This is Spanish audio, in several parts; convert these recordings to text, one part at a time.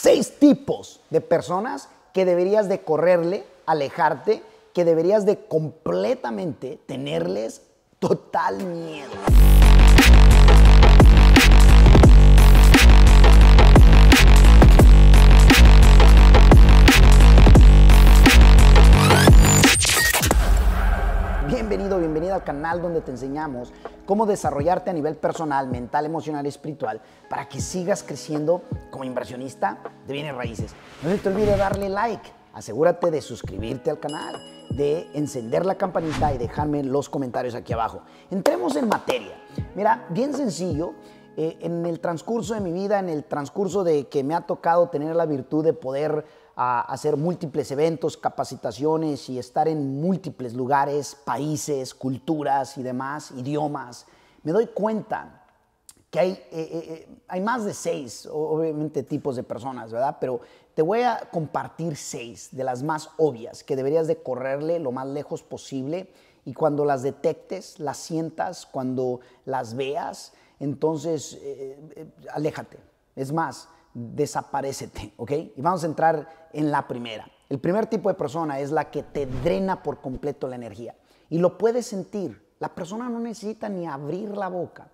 seis tipos de personas que deberías de correrle, alejarte, que deberías de completamente tenerles total miedo. Bienvenido, bienvenida al canal donde te enseñamos cómo desarrollarte a nivel personal, mental, emocional y espiritual para que sigas creciendo como inversionista de bienes raíces. No se te olvide darle like, asegúrate de suscribirte al canal, de encender la campanita y dejarme los comentarios aquí abajo. Entremos en materia. Mira, bien sencillo. Eh, en el transcurso de mi vida, en el transcurso de que me ha tocado tener la virtud de poder a hacer múltiples eventos, capacitaciones y estar en múltiples lugares, países, culturas y demás, idiomas, me doy cuenta que hay, eh, eh, eh, más de seis, obviamente, tipos de personas, ¿verdad? Pero te voy a compartir seis de las más obvias que deberías de correrle lo más lejos posible y cuando las detectes, las sientas, cuando las veas, entonces aléjate. Es más, desaparecete, ¿ok? Y vamos a entrar en la primera. El primer tipo de persona es la que te drena por completo la energía y lo puedes sentir. La persona no necesita ni abrir la boca.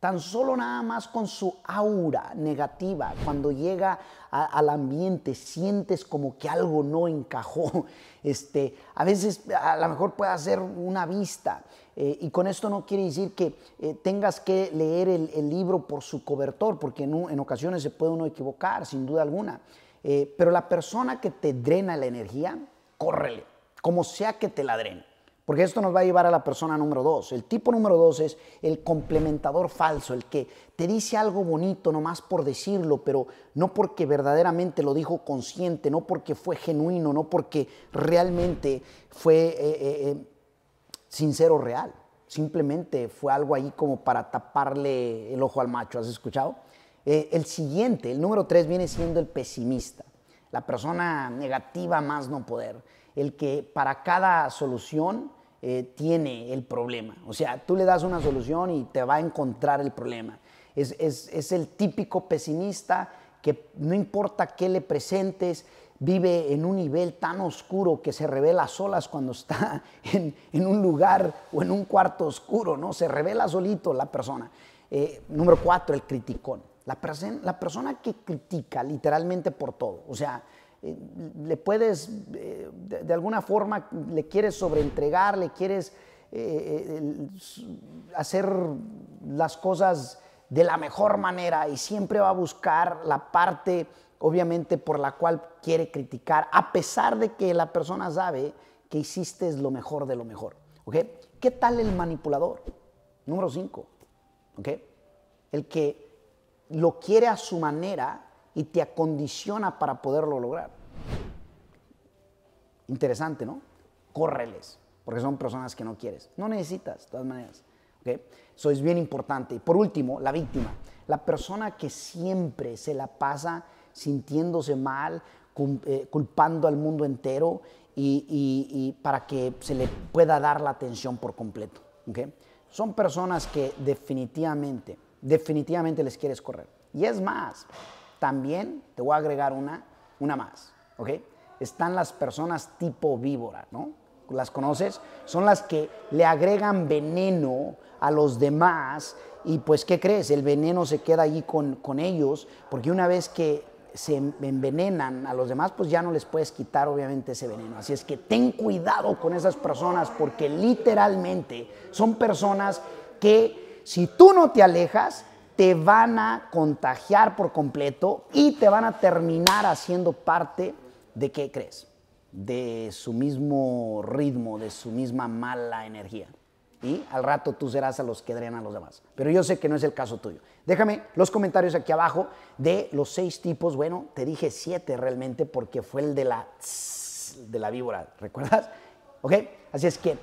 Tan solo nada más con su aura negativa, cuando llega al ambiente, sientes como que algo no encajó. Este, a veces a lo mejor puede hacer una vista. Eh, y con esto no quiere decir que eh, tengas que leer el, libro por su cobertor, porque en, ocasiones se puede uno equivocar, sin duda alguna. Eh, pero la persona que te drena la energía, córrele, como sea que te la drene. Porque esto nos va a llevar a la persona número dos. El tipo número dos es el complementador falso, el que te dice algo bonito nomás por decirlo, pero no porque verdaderamente lo dijo consciente, no porque fue genuino, no porque realmente fue eh, eh, eh sincero, real. Simplemente fue algo ahí como para taparle el ojo al macho. ¿Has escuchado? Eh, el siguiente, el número tres, viene siendo el pesimista, la persona negativa más no poder, el que para cada solución eh, tiene el problema. O sea, tú le das una solución y te va a encontrar el problema. Es, el típico pesimista que no importa qué le presentes, vive en un nivel tan oscuro que se revela solas cuando está en, un lugar o en un cuarto oscuro, ¿no? Se revela solito la persona. Eh, número cuatro, el criticón. La, la persona que critica literalmente por todo. O sea, eh, le puedes, eh, de, alguna forma, le quieres sobreentregar, le quieres eh, hacer las cosas de la mejor manera y siempre va a buscar la parte, obviamente, por la cual quiere criticar, a pesar de que la persona sabe que hiciste lo mejor de lo mejor. ¿Qué tal el manipulador? Número 5. ¿okay? El que lo quiere a su manera y te acondiciona para poderlo lograr. Interesante, ¿no? Correles. porque son personas que no quieres. No necesitas, de todas maneras. ¿okay? Eso es bien importante. Y por último, la víctima. La persona que siempre se la pasa sintiéndose mal, eh, culpando al mundo entero y, para que se le pueda dar la atención por completo. ¿okay? Son personas que definitivamente, definitivamente les quieres correr. Y es más, también te voy a agregar una, una más, ¿ok? Están las personas tipo víbora, ¿no? ¿Las conoces? Son las que le agregan veneno a los demás y pues, ¿qué crees? El veneno se queda allí con, con ellos porque una vez que se envenenan a los demás, pues ya no les puedes quitar obviamente ese veneno. Así es que ten cuidado con esas personas porque literalmente son personas que si tú no te alejas, te van a contagiar por completo y te van a terminar haciendo parte de qué crees, de su mismo ritmo, de su misma mala energía. Y al rato tú serás a los que drenan a los demás. Pero yo sé que no es el caso tuyo. Déjame los comentarios aquí abajo de los seis tipos. Bueno, te dije siete realmente porque fue el de la, de la víbora, ¿recuerdas? ¿Ok? Así es que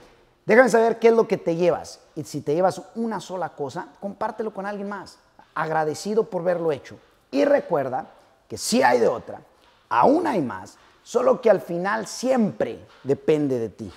déjame saber qué es lo que te llevas. Y si te llevas una sola cosa, compártelo con alguien más agradecido por verlo hecho. Y recuerda que si hay de otra, aún hay más, solo que al final siempre depende de ti.